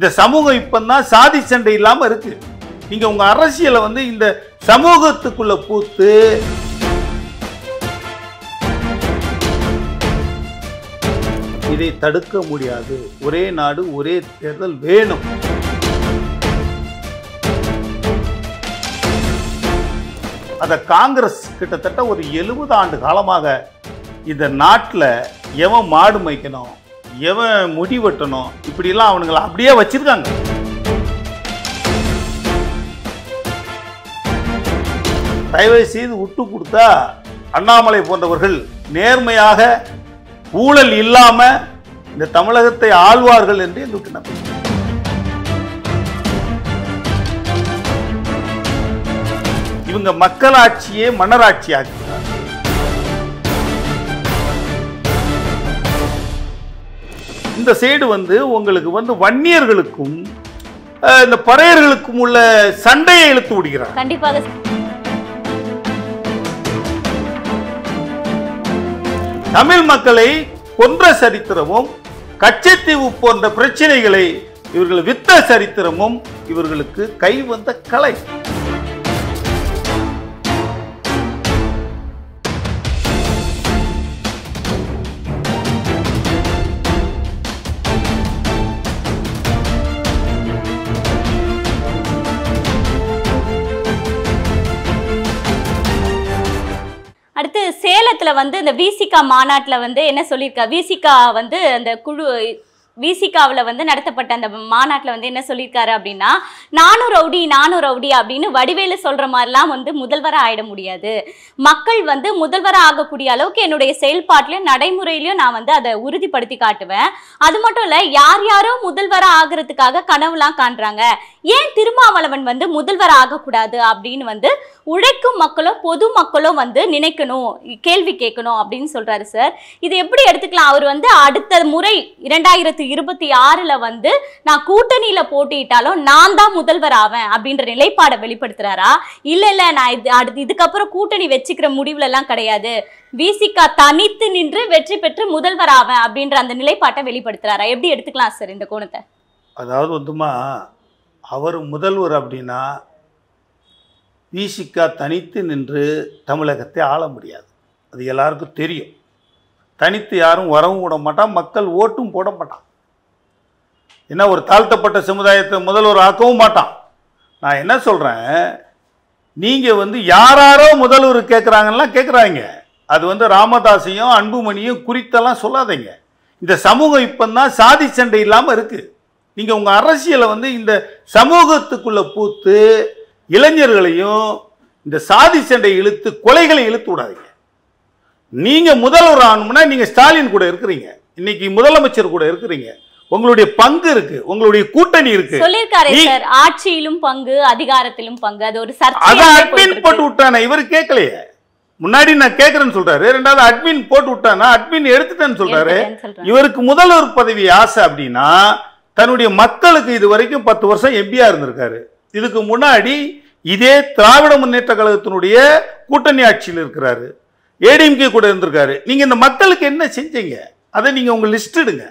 இந்த சமூகம் இப்பந்தான் சாதி சண்டை இல்லாமல் இருக்கு நீங்க உங்க அரசியலை வந்து இந்த சமூகத்துக்குள்ள பூத்து இதை தடுக்க முடியாது ஒரே நாடு ஒரே தேர்தல் வேணும் அதை காங்கிரஸ் கிட்டத்தட்ட ஒரு எழுபது ஆண்டு காலமாக இந்த நாட்டில் எவன் மாடு மைக்கணும் எவன் முடி வெட்டணும் இப்படிலாம் அவனுங்களை அப்படியே வச்சிருக்காங்க தயவு செய்து விட்டு கொடுத்தா அண்ணாமலை போன்றவர்கள் நேர்மையாக ஊழல் இல்லாம இந்த தமிழகத்தை ஆழ்வார்கள் என்று எங்களுக்கு நம்பிக்கை இவங்க மக்களாட்சியே மன்னராட்சி ஆக்கிறார் இந்த சைடு வந்து உங்களுக்கு வந்து வன்னியர்களுக்கும் இந்த பறையர்களுக்கும் உள்ள சண்டையை இழுத்து விடுகிறார் கண்டிப்பாக தமிழ் மக்களை கொன்ற சரித்திரமும் கச்சத்தீவு போன்ற பிரச்சனைகளை இவர்கள் வித்த சரித்திரமும் இவர்களுக்கு கை வந்த கலை வந்து இந்த விசிகா மாநாட்டில் வந்து என்ன சொல்லியிருக்கா விசிகா வந்து அந்த குழு விசிகாவில் வந்து நடத்தப்பட்ட அந்த மாநாட்டில் வந்து என்ன சொல்லியிருக்காரு அப்படின்னா நானூறு ரவுடி நானூறு ரவுடி அப்படின்னு வடிவேலு சொல்கிற மாதிரிலாம் வந்து முதல்வராக ஆகிட முடியாது மக்கள் வந்து முதல்வராக ஆகக்கூடிய அளவுக்கு என்னுடைய செயல்பாட்டிலையும் நடைமுறையிலையும் நான் வந்து அதை உறுதிப்படுத்தி காட்டுவேன் அது மட்டும் இல்லை யார் யாரோ முதல்வராக ஆகிறதுக்காக கனவுலாம் காண்றாங்க ஏன் திருமாவளவன் வந்து முதல்வர் ஆகக்கூடாது அப்படின்னு வந்து உழைக்கும் மக்களும் பொது மக்களும் வந்து நினைக்கணும் கேள்வி கேட்கணும் அப்படின்னு சொல்றாரு சார் இது எப்படி எடுத்துக்கலாம் அவர் வந்து அடுத்த முறை இரண்டாயிரத்தி இருபத்தி ஆறுல வந்து நான் கூட்டணியில போட்டியிட்டாலும் நான் தான் முதல்வர் ஆவேன் அப்படின்ற நிலைப்பாடை வெளிப்படுத்துறாரா இல்ல இல்ல நான் இது அடுத்து இதுக்கப்புறம் கூட்டணி வச்சுக்கிற முடிவுல எல்லாம் கிடையாது விசிகா தனித்து நின்று வெற்றி பெற்று முதல்வர் ஆவேன் அப்படின்ற அந்த நிலைப்பாட்டை வெளிப்படுத்துறாரா எப்படி எடுத்துக்கலாம் சார் இந்த கோணத்தை அதாவது வந்துமா அவர் முதல்வர் அப்படின்னா விசிகா தனித்து நின்று தமிழகத்தை ஆள முடியாது அது எல்லாருக்கும் தெரியும் தனித்து யாரும் வரவும் விட மாட்டான் மக்கள் ஓட்டும் போட மாட்டான் என்ன ஒரு தாழ்த்தப்பட்ட சமுதாயத்தை முதல்வர் ஆக்கவும் மாட்டான் நான் என்ன சொல்கிறேன் நீங்கள் வந்து யாராரோ முதல்வர் கேட்குறாங்கலாம் கேட்குறாங்க அது வந்து ராமதாஸையும் அன்புமணியும் குறித்தெல்லாம் சொல்லாதீங்க இந்த சமூகம் இப்போ தான் சாதி சண்டை இல்லாமல் இருக்குது நீங்கள் உங்கள் அரசியலை வந்து இந்த சமூகத்துக்குள்ளே பூத்து இளைஞர்களையும் இந்த சாதி சண்டை இழுத்து கொலைகளை இழுத்து விடாதீங்க நீங்கள் முதல்வர் ஆகணும்னா நீங்கள் ஸ்டாலின் கூட இருக்கிறீங்க இன்றைக்கி முதலமைச்சர் கூட இருக்கிறீங்க உங்களுடைய பங்கு இருக்கு உங்களுடைய கூட்டணி இருக்கு சொல்லிருக்காரு ஆட்சியிலும் பங்கு அதிகாரத்திலும் பங்கு அது ஒரு அத அட்மின் போட்டு விட்டான இவர் கேட்கலையே முன்னாடி நான் கேட்கறேன்னு சொல்றாரு ரெண்டாவது அட்மின் போட்டு விட்டானா அட்மின் எடுத்துட்டேன்னு சொல்றாரு இவருக்கு முதல்வர் பதவி ஆசை அப்படின்னா தன்னுடைய மக்களுக்கு இது வரைக்கும் பத்து வருஷம் எம்பியா இருந்திருக்காரு இதுக்கு முன்னாடி இதே திராவிட முன்னேற்ற கழகத்தினுடைய கூட்டணி ஆட்சியில் இருக்கிறாரு ஏடிஎம்கே கூட இருந்திருக்காரு நீங்க இந்த மக்களுக்கு என்ன செஞ்சீங்க அதை நீங்க உங்க லிஸ்ட் எடுங்க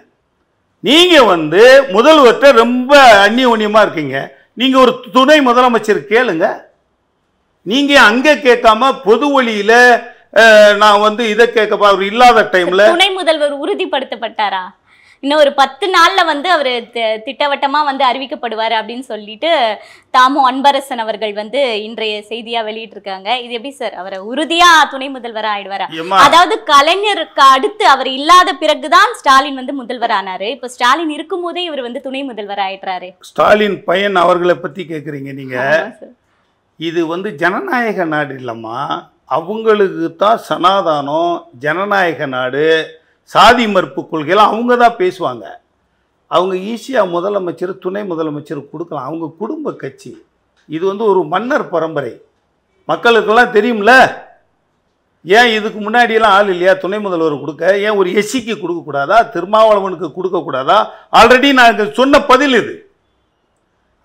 நீங்கள் வந்து முதல்வர்கிட்ட ரொம்ப அந்நியோன்யமாக இருக்கீங்க நீங்கள் ஒரு துணை முதலமைச்சர் கேளுங்க நீங்கள் அங்கே கேட்காம பொது வழியில் நான் வந்து இதை கேட்க அவர் இல்லாத டைம்ல துணை முதல்வர் உறுதிப்படுத்தப்பட்டாரா இன்னும் ஒரு பத்து நாளில் வந்து அவர் திட்டவட்டமாக வந்து அறிவிக்கப்படுவார் அப்படின்னு சொல்லிட்டு தாமு அன்பரசன் அவர்கள் வந்து இன்றைய செய்தியாக வெளியிட்டிருக்காங்க இது எப்படி சார் அவரை உறுதியாக துணை முதல்வராக ஆயிடுவாரா அதாவது கலைஞருக்கு அடுத்து அவர் இல்லாத பிறகுதான் ஸ்டாலின் வந்து முதல்வர் ஆனார் இப்போ ஸ்டாலின் இருக்கும் போதே இவர் வந்து துணை முதல்வர் ஆயிடுறாரு ஸ்டாலின் பையன் அவர்களை பற்றி கேட்குறீங்க நீங்கள் இது வந்து ஜனநாயக நாடு இல்லைம்மா அவங்களுக்கு தான் சனாதானம் ஜனநாயக நாடு சாதி மறுப்பு கொள்கையெல்லாம் அவங்க தான் பேசுவாங்க அவங்க ஈஸியாக முதலமைச்சர் துணை முதலமைச்சர் கொடுக்கலாம் அவங்க குடும்ப கட்சி இது வந்து ஒரு மன்னர் பரம்பரை மக்களுக்கெல்லாம் தெரியும்ல ஏன் இதுக்கு முன்னாடியெல்லாம் ஆள் இல்லையா துணை முதல்வர் கொடுக்க ஏன் ஒரு எஸ்சிக்கு கொடுக்கக்கூடாதா திருமாவளவனுக்கு கொடுக்கக்கூடாதா ஆல்ரெடி நான் சொன்ன பதில் இது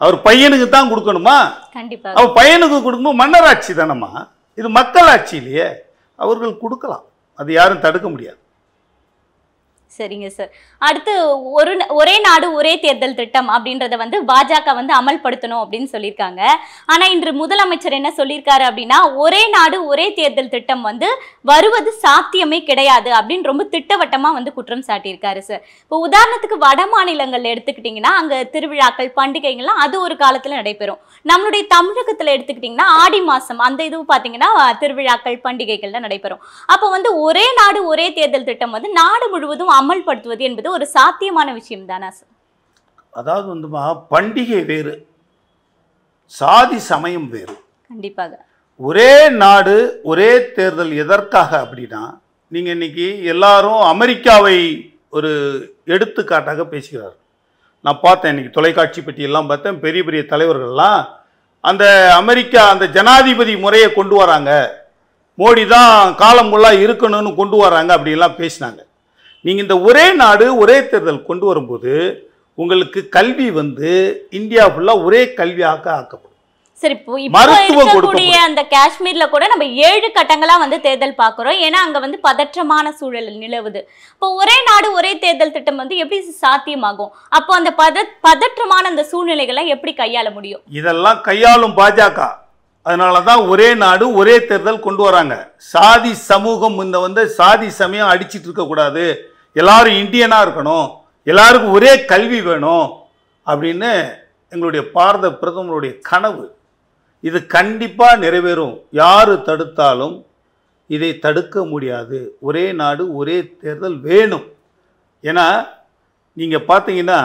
அவர் பையனுக்கு தான் கொடுக்கணுமா கண்டிப்பாக அவர் பையனுக்கு கொடுக்கும்போது மன்னராட்சி தானம்மா இது மக்களாட்சி இல்லையே அவர்கள் கொடுக்கலாம் அது யாரும் தடுக்க முடியாது சரிங்க சார் அடுத்து ஒரு ஒரே நாடு ஒரே தேர்தல் திட்டம் அப்படின்றத வந்து பாஜக வந்து அமல்படுத்தணும் அப்படின்னு சொல்லியிருக்காங்க ஆனால் இன்று முதலமைச்சர் என்ன சொல்லியிருக்காரு அப்படின்னா ஒரே நாடு ஒரே தேர்தல் திட்டம் வந்து வருவது சாத்தியமே கிடையாது அப்படின்னு ரொம்ப திட்டவட்டமாக வந்து குற்றம் சாட்டியிருக்காரு சார் இப்போ உதாரணத்துக்கு வட மாநிலங்கள் எடுத்துக்கிட்டிங்கன்னா அங்கே திருவிழாக்கள் பண்டிகைகள்லாம் அது ஒரு காலத்தில் நடைபெறும் நம்மளுடைய தமிழகத்தில் எடுத்துக்கிட்டிங்கன்னா ஆடி மாதம் அந்த இதுவும் பார்த்தீங்கன்னா திருவிழாக்கள் பண்டிகைகள்லாம் நடைபெறும் அப்போ வந்து ஒரே நாடு ஒரே தேர்தல் திட்டம் வந்து நாடு முழுவதும் அமல்படுத்துவது என்பது ஒரு சாத்தியமான விஷயம் தானா சார் அதாவது வந்துமா பண்டிகை வேறு சாதி சமயம் வேறு கண்டிப்பாக ஒரே நாடு ஒரே தேர்தல் எதற்காக அப்படின்னா நீங்கள் இன்னைக்கு எல்லாரும் அமெரிக்காவை ஒரு எடுத்துக்காட்டாக பேசுகிறார் நான் பார்த்தேன் இன்னைக்கு தொலைக்காட்சி பற்றியெல்லாம் பார்த்தேன் பெரிய பெரிய தலைவர்கள்லாம் அந்த அமெரிக்கா அந்த ஜனாதிபதி முறையை கொண்டு வராங்க மோடி தான் காலம் ஃபுல்லாக இருக்கணும்னு கொண்டு வராங்க அப்படிலாம் பேசினாங்க நீங்கள் இந்த ஒரே நாடு ஒரே தேர்தல் கொண்டு வரும்போது உங்களுக்கு கல்வி வந்து இந்தியா ஃபுல்லாக ஒரே கல்வியாக ஆக்கப்படும் சரி இப்போ இருக்கக்கூடிய அந்த காஷ்மீர்ல கூட நம்ம ஏழு கட்டங்களா வந்து தேர்தல் பாக்குறோம் ஏன்னா அங்க வந்து பதற்றமான சூழல் நிலவுது இப்போ ஒரே நாடு ஒரே தேர்தல் திட்டம் வந்து எப்படி சாத்தியமாகும் அப்போ அந்த பத பதற்றமான அந்த சூழ்நிலைகளை எப்படி கையாள முடியும் இதெல்லாம் கையாளும் பாஜக அதனால தான் ஒரே நாடு ஒரே தேர்தல் கொண்டு வராங்க சாதி சமூகம் இந்த வந்து சாதி சமயம் அடிச்சிட்டு இருக்கக்கூடாது எல்லாரும் இந்தியனாக இருக்கணும் எல்லாருக்கும் ஒரே கல்வி வேணும் அப்படின்னு எங்களுடைய பாரத பிரதமருடைய கனவு இது கண்டிப்பாக நிறைவேறும் யார் தடுத்தாலும் இதை தடுக்க முடியாது ஒரே நாடு ஒரே தேர்தல் வேணும் ஏன்னா நீங்கள் பார்த்தீங்கன்னா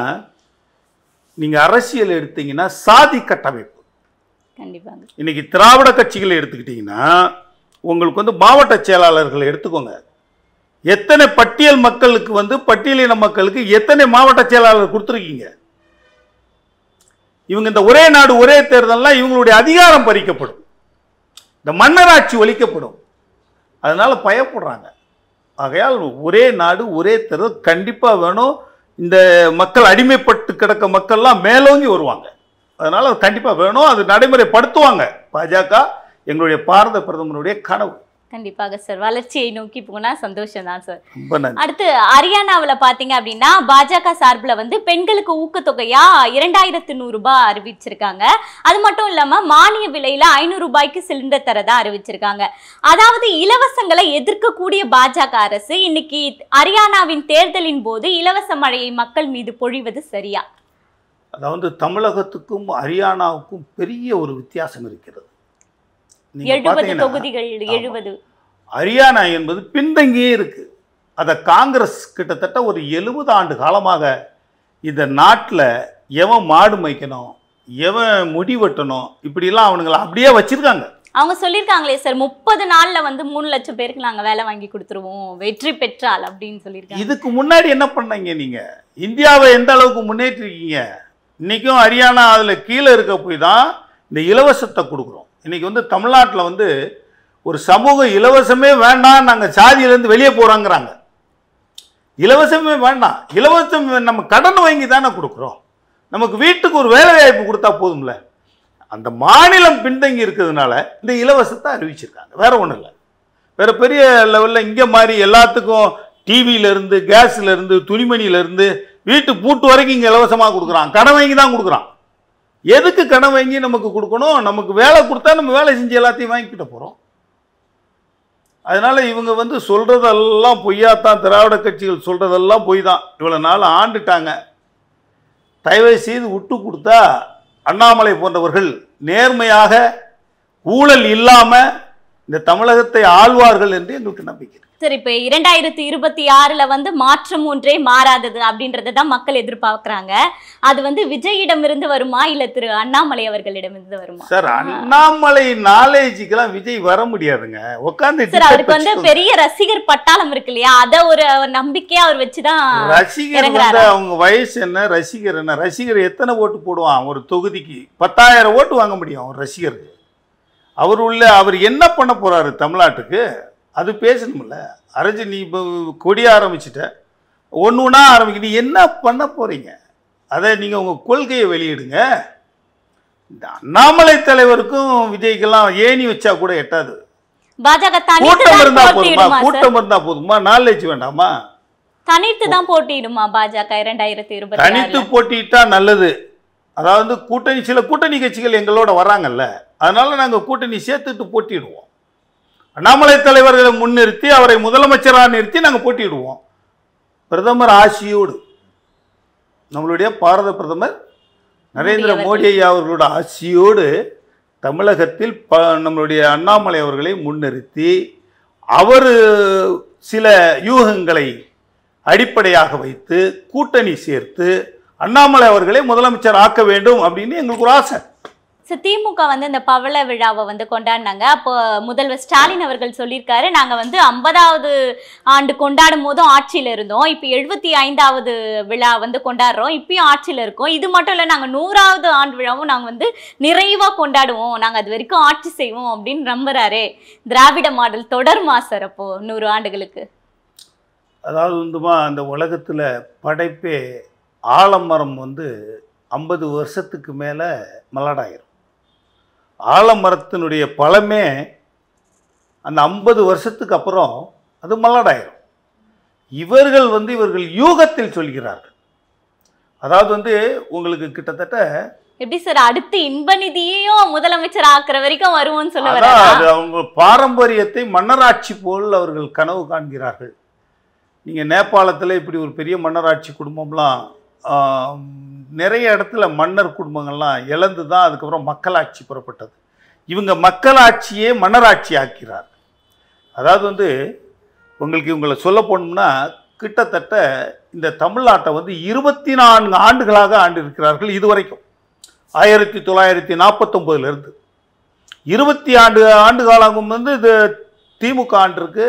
நீங்கள் அரசியல் எடுத்தீங்கன்னா சாதி கட்டமைப்பு இன்னைக்கு திராவிட கட்சிகளை எடுத்துக்கிட்டிங்கன்னா உங்களுக்கு வந்து மாவட்ட செயலாளர்களை எடுத்துக்கோங்க எத்தனை பட்டியல் மக்களுக்கு வந்து பட்டியலின மக்களுக்கு எத்தனை மாவட்ட செயலாளர் கொடுத்துருக்கீங்க இவங்க இந்த ஒரே நாடு ஒரே தேர்தல்லாம் இவங்களுடைய அதிகாரம் பறிக்கப்படும் இந்த மன்னராட்சி ஒழிக்கப்படும் அதனால் பயப்படுறாங்க ஆகையால் ஒரே நாடு ஒரே தேர்தல் கண்டிப்பாக வேணும் இந்த மக்கள் அடிமைப்பட்டு கிடக்க மக்கள்லாம் மேலோங்கி வருவாங்க அதனால் அது கண்டிப்பாக வேணும் அது நடைமுறைப்படுத்துவாங்க பாஜக எங்களுடைய பாரத பிரதமருடைய கனவு கண்டிப்பாக சார் வளர்ச்சியை நோக்கி போனா சந்தோஷம் தான் சார் அடுத்து ஹரியானாவில் பார்த்தீங்க அப்படின்னா பாஜக சார்பில் வந்து பெண்களுக்கு ஊக்கத்தொகையா இரண்டாயிரத்து நூறு ரூபாய் அறிவிச்சிருக்காங்க அது மட்டும் இல்லாம மானிய விலையில ஐநூறு ரூபாய்க்கு சிலிண்டர் தரதா அறிவிச்சிருக்காங்க அதாவது இலவசங்களை எதிர்க்கக்கூடிய பாஜக அரசு இன்னைக்கு ஹரியானாவின் தேர்தலின் போது இலவச மழையை மக்கள் மீது பொழிவது சரியா அதாவது தமிழகத்துக்கும் ஹரியானாவுக்கும் பெரிய ஒரு வித்தியாசம் இருக்கிறது அரியானா என்பது பின்தங்கியே இருக்கு அதை காங்கிரஸ் கிட்டத்தட்ட ஒரு எழுபது ஆண்டு காலமாக இந்த நாட்டில் எவன் மாடு மைக்கணும் எவன் முடி வெட்டணும் இப்படிலாம் அவனுங்களை அப்படியே வச்சிருக்காங்க அவங்க சொல்லியிருக்காங்களே சார் முப்பது நாளில் வந்து மூணு லட்சம் பேருக்கு நாங்கள் வேலை வாங்கி கொடுத்துருவோம் வெற்றி பெற்றால் அப்படின்னு சொல்லியிருக்காங்க இதுக்கு முன்னாடி என்ன பண்ணீங்க நீங்கள் இந்தியாவை எந்த அளவுக்கு முன்னேற்றிருக்கீங்க இன்றைக்கும் ஹரியானா அதில் கீழே இருக்க போய் தான் இந்த இலவசத்தை கொடுக்குறோம் இன்றைக்கி வந்து தமிழ்நாட்டில் வந்து ஒரு சமூக இலவசமே வேண்டாம் நாங்கள் சாதியிலேருந்து வெளியே போகிறோங்கிறாங்க இலவசமே வேண்டாம் இலவசம் நம்ம கடன் வாங்கி தானே கொடுக்குறோம் நமக்கு வீட்டுக்கு ஒரு வேலை வாய்ப்பு கொடுத்தா போதும்ல அந்த மாநிலம் பின்தங்கி இருக்கிறதுனால இந்த இலவசத்தை அறிவிச்சிருக்காங்க வேற ஒன்றும் இல்லை வேற பெரிய லெவலில் இங்கே மாதிரி எல்லாத்துக்கும் டிவியிலேருந்து கேஸ்லேருந்து துணிமணியிலேருந்து வீட்டு பூட்டு வரைக்கும் இங்கே இலவசமாக கொடுக்குறான் கடன் வாங்கி தான் கொடுக்குறான் எதுக்கு கடன் வாங்கி நமக்கு கொடுக்கணும் நமக்கு வேலை கொடுத்தா நம்ம வேலை செஞ்சு எல்லாத்தையும் வாங்கிக்கிட்ட போகிறோம் அதனால் இவங்க வந்து சொல்கிறதெல்லாம் பொய்யாத்தான் திராவிட கட்சிகள் சொல்கிறதெல்லாம் பொய் தான் இவ்வளோ நாள் ஆண்டுட்டாங்க தயவு செய்து விட்டு கொடுத்தா அண்ணாமலை போன்றவர்கள் நேர்மையாக ஊழல் இல்லாமல் இந்த தமிழகத்தை ஆழ்வார்கள் என்று எங்களுக்கு நம்பிக்கை சரி இப்போ இரண்டாயிரத்தி இருபத்தி ஆறுல வந்து மாற்றம் ஒன்றே மாறாதது அப்படின்றத தான் மக்கள் எதிர்பார்க்குறாங்க அது வந்து விஜயிடம் இருந்து வருமா இல்லை திரு அண்ணாமலை அவர்களிடம் இருந்து வருமா சார் அண்ணாமலை நாலேஜுக்கெல்லாம் விஜய் வர முடியாதுங்க உட்காந்து சார் அவருக்கு வந்து பெரிய ரசிகர் பட்டாளம் இருக்கு இல்லையா அதை ஒரு நம்பிக்கையா அவர் வச்சுதான் ரசிகர் வந்து அவங்க வயசு என்ன ரசிகர் என்ன ரசிகர் எத்தனை ஓட்டு போடுவான் ஒரு தொகுதிக்கு பத்தாயிரம் ஓட்டு வாங்க முடியும் ரசிகருக்கு அவர் உள்ள அவர் என்ன பண்ண போகிறாரு தமிழ்நாட்டுக்கு அது பேசணும்ல அரசு நீ இப்போ கொடிய ஆரம்பிச்சிட்ட ஒன்று ஒன்றா ஆரம்பிக்க நீ என்ன பண்ண போகிறீங்க அதை நீங்கள் உங்கள் கொள்கையை வெளியிடுங்க இந்த அண்ணாமலை தலைவருக்கும் விஜய்க்கெல்லாம் ஏணி வச்சா கூட எட்டாது கூட்டம் இருந்தா போதுமா கூட்டம் இருந்தா போதுமா நாலேஜ் வேண்டாமா தனித்து தான் போட்டியிடுமா பாஜக இரண்டாயிரத்தி இருபது தனித்து போட்டிட்டா நல்லது அதாவது கூட்டணி சில கூட்டணி கட்சிகள் எங்களோட வராங்கல்ல அதனால் நாங்கள் கூட்டணி சேர்த்துட்டு போட்டிடுவோம் அண்ணாமலை தலைவர்களை முன்னிறுத்தி அவரை முதலமைச்சராக நிறுத்தி நாங்கள் போட்டிடுவோம் பிரதமர் ஆசியோடு நம்மளுடைய பாரத பிரதமர் நரேந்திர மோடி ஐயா அவர்களோட ஆசியோடு தமிழகத்தில் ப நம்மளுடைய அண்ணாமலை அவர்களை முன்னிறுத்தி அவர் சில யூகங்களை அடிப்படையாக வைத்து கூட்டணி சேர்த்து அண்ணாமலை அவர்களை முதலமைச்சர் ஆக்க வேண்டும் அப்படின்னு எங்களுக்கு ஒரு ஆசை திமுக வந்து இந்த பவள விழாவை வந்து கொண்டாடினாங்க அப்போ முதல்வர் ஸ்டாலின் அவர்கள் சொல்லியிருக்காரு நாங்கள் வந்து ஐம்பதாவது ஆண்டு கொண்டாடும் போதும் ஆட்சியில் இருந்தோம் இப்போ எழுபத்தி ஐந்தாவது விழா வந்து கொண்டாடுறோம் இப்பயும் ஆட்சியில் இருக்கோம் இது மட்டும் இல்லை நாங்கள் நூறாவது ஆண்டு விழாவும் நாங்கள் வந்து நிறைவாக கொண்டாடுவோம் நாங்கள் அது வரைக்கும் ஆட்சி செய்வோம் அப்படின்னு நம்புறாரு திராவிட மாடல் தொடருமா சார் அப்போ நூறு ஆண்டுகளுக்கு அதாவது வந்துமா அந்த உலகத்தில் படைப்பே ஆலமரம் வந்து ஐம்பது வருஷத்துக்கு மேலே மலடாயிரும் ஆலமரத்தினுடைய பழமே அந்த ஐம்பது வருஷத்துக்கு அப்புறம் அது மலடாயிரும் இவர்கள் வந்து இவர்கள் யூகத்தில் சொல்கிறார்கள் அதாவது வந்து உங்களுக்கு கிட்டத்தட்ட எப்படி சார் அடுத்து இன்ப நிதியையும் முதலமைச்சர் ஆக்குற வரைக்கும் வருவோம்னு சொல்லுவாங்க அவங்க பாரம்பரியத்தை மன்னராட்சி போல் அவர்கள் கனவு காண்கிறார்கள் நீங்கள் நேபாளத்தில் இப்படி ஒரு பெரிய மன்னராட்சி குடும்பம்லாம் நிறைய இடத்துல மன்னர் குடும்பங்கள்லாம் இழந்து தான் அதுக்கப்புறம் மக்களாட்சி புறப்பட்டது இவங்க மக்களாட்சியே மன்னராட்சி ஆக்கிறார் அதாவது வந்து உங்களுக்கு இவங்களை சொல்ல போனோம்னா கிட்டத்தட்ட இந்த தமிழ்நாட்டை வந்து இருபத்தி நான்கு ஆண்டுகளாக ஆண்டிருக்கிறார்கள் இதுவரைக்கும் ஆயிரத்தி தொள்ளாயிரத்தி நாற்பத்தொம்போதுலேருந்து இருபத்தி ஆண்டு ஆண்டு காலம் வந்து இது திமுக ஆண்டிருக்கு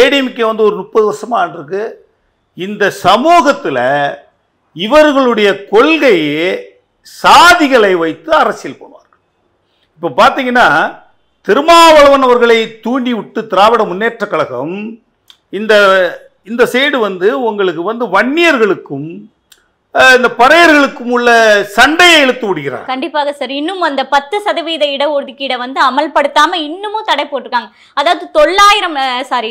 ஏடிஎம்கே வந்து ஒரு முப்பது வருஷமாக ஆண்டிருக்கு இந்த சமூகத்தில் இவர்களுடைய கொள்கையே சாதிகளை வைத்து அரசியல் பண்ணுவார்கள் இப்போ பார்த்தீங்கன்னா திருமாவளவன் அவர்களை தூண்டி விட்டு திராவிட முன்னேற்ற கழகம் இந்த இந்த சைடு வந்து உங்களுக்கு வந்து வன்னியர்களுக்கும் இந்த பறையர்களுக்கும் உள்ள சண்டையை இழுத்து விடுகிறார் கண்டிப்பாக சார் இன்னும் அந்த பத்து சதவீத இடஒதுக்கீடை வந்து அமல்படுத்தாம இன்னமும் தடை போட்டிருக்காங்க அதாவது தொள்ளாயிரம் சாரி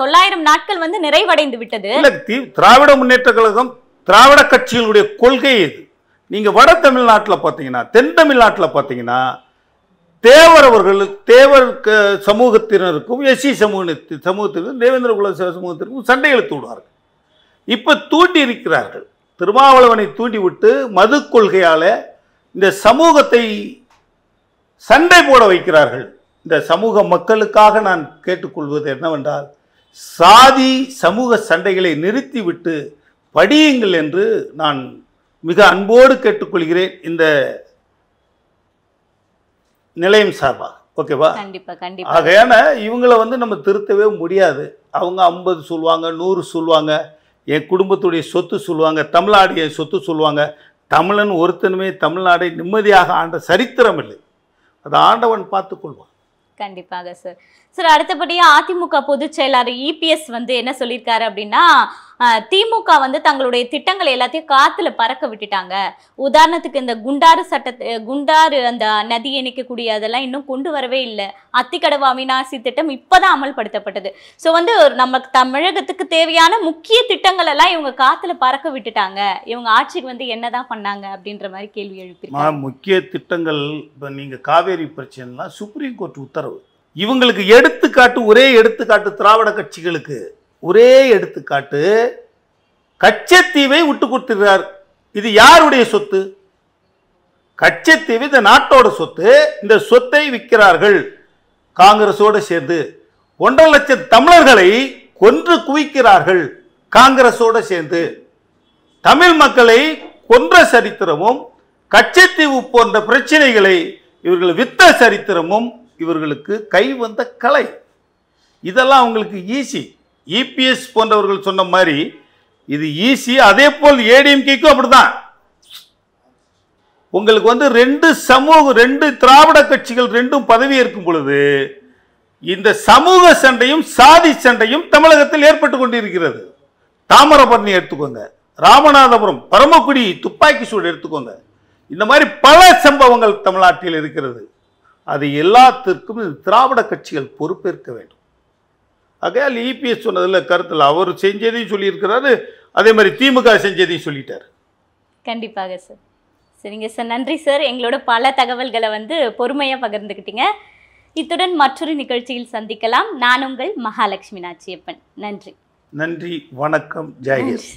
தொள்ளாயிரம் நாட்கள் வந்து நிறைவடைந்து விட்டது திராவிட முன்னேற்ற கழகம் திராவிட கட்சிகளுடைய கொள்கை இது நீங்கள் வட தமிழ்நாட்டில் பார்த்தீங்கன்னா தென் தமிழ்நாட்டில் பார்த்தீங்கன்னா தேவர் அவர்கள் தேவர் சமூகத்தினருக்கும் எஸ்சி சமூக சமூகத்திற்கும் தேவேந்திர குல சமூகத்திற்கும் சண்டை எழுத்து விடுவார்கள் இப்போ தூண்டி இருக்கிறார்கள் திருமாவளவனை தூண்டிவிட்டு மது கொள்கையால் இந்த சமூகத்தை சண்டை போட வைக்கிறார்கள் இந்த சமூக மக்களுக்காக நான் கேட்டுக்கொள்வது என்னவென்றால் சாதி சமூக சண்டைகளை நிறுத்திவிட்டு படியுங்கள் என்று நான் மிக அன்போடு கேட்டுக்கொள்கிறேன் இந்த நிலையம் சார்பாக ஓகேவா கண்டிப்பாக கண்டிப்பாக ஆகையான இவங்களை வந்து நம்ம திருத்தவே முடியாது அவங்க ஐம்பது சொல்லுவாங்க நூறு சொல்லுவாங்க என் குடும்பத்துடைய சொத்து சொல்லுவாங்க தமிழ்நாடு என் சொத்து சொல்லுவாங்க தமிழன் ஒருத்தனுமே தமிழ்நாடை நிம்மதியாக ஆண்ட சரித்திரம் இல்லை அது ஆண்டவன் பார்த்துக்கொள்வான் கண்டிப்பாக சார் சார் அடுத்தபடியாக அதிமுக பொதுச் செயலாளர் இபிஎஸ் வந்து என்ன சொல்லியிருக்காரு அப்படின்னா திமுக வந்து தங்களுடைய திட்டங்களை எல்லாத்தையும் காத்துல பறக்க விட்டுட்டாங்க உதாரணத்துக்கு இந்த குண்டாறு சட்ட குண்டாறு அந்த நதி இணைக்கக்கூடிய அதெல்லாம் இன்னும் கொண்டு வரவே இல்லை அத்திக்கடவு அவினாசி திட்டம் இப்பதான் அமல்படுத்தப்பட்டது ஸோ வந்து நம்ம தமிழகத்துக்கு தேவையான முக்கிய திட்டங்கள் எல்லாம் இவங்க காத்துல பறக்க விட்டுட்டாங்க இவங்க ஆட்சிக்கு வந்து என்னதான் பண்ணாங்க அப்படின்ற மாதிரி கேள்வி எழுப்பி முக்கிய திட்டங்கள் இப்போ நீங்கள் காவேரி பிரச்சனைலாம் சுப்ரீம் கோர்ட் உத்தரவு இவங்களுக்கு எடுத்துக்காட்டு ஒரே எடுத்துக்காட்டு திராவிட கட்சிகளுக்கு ஒரே எடுத்துக்காட்டு கச்சத்தீவை விட்டு கொடுத்துருக்கிறார் இது யாருடைய சொத்து கச்சத்தீவு இந்த நாட்டோட சொத்து இந்த சொத்தை விற்கிறார்கள் காங்கிரஸோடு சேர்ந்து ஒன்றரை லட்சம் தமிழர்களை கொன்று குவிக்கிறார்கள் காங்கிரஸோடு சேர்ந்து தமிழ் மக்களை கொன்ற சரித்திரமும் கச்சத்தீவு போன்ற பிரச்சனைகளை இவர்கள் வித்த சரித்திரமும் இவர்களுக்கு கை வந்த கலை இதெல்லாம் அவங்களுக்கு ஈஸி இபிஎஸ் e போன்றவர்கள் சொன்ன மாதிரி இது ஈஸி e அதே போல் ஏடிஎம்கேக்கும் அப்படிதான் உங்களுக்கு வந்து ரெண்டு சமூகம் ரெண்டு திராவிட கட்சிகள் ரெண்டும் பதவி ஏற்கும் பொழுது இந்த சமூக சண்டையும் சாதி சண்டையும் தமிழகத்தில் ஏற்பட்டு கொண்டிருக்கிறது தாமிரபரணி எடுத்துக்கோங்க ராமநாதபுரம் பரமக்குடி துப்பாக்கி சூடு எடுத்துக்கோங்க இந்த மாதிரி பல சம்பவங்கள் தமிழ்நாட்டில் இருக்கிறது அது எல்லாத்திற்கும் திராவிட கட்சிகள் பொறுப்பேற்க வேண்டும் ஆகையால் இபிஎஸ் சொன்னதில் கருத்தில் அவர் செஞ்சதையும் சொல்லியிருக்கிறாரு அதே மாதிரி திமுக செஞ்சதையும் சொல்லிட்டார் கண்டிப்பாக சார் சரிங்க சார் நன்றி சார் எங்களோட பல தகவல்களை வந்து பொறுமையாக பகிர்ந்துக்கிட்டீங்க இத்துடன் மற்றொரு நிகழ்ச்சியில் சந்திக்கலாம் நான் உங்கள் மகாலட்சுமி நாச்சியப்பன் நன்றி நன்றி வணக்கம் ஜெயகேஷ்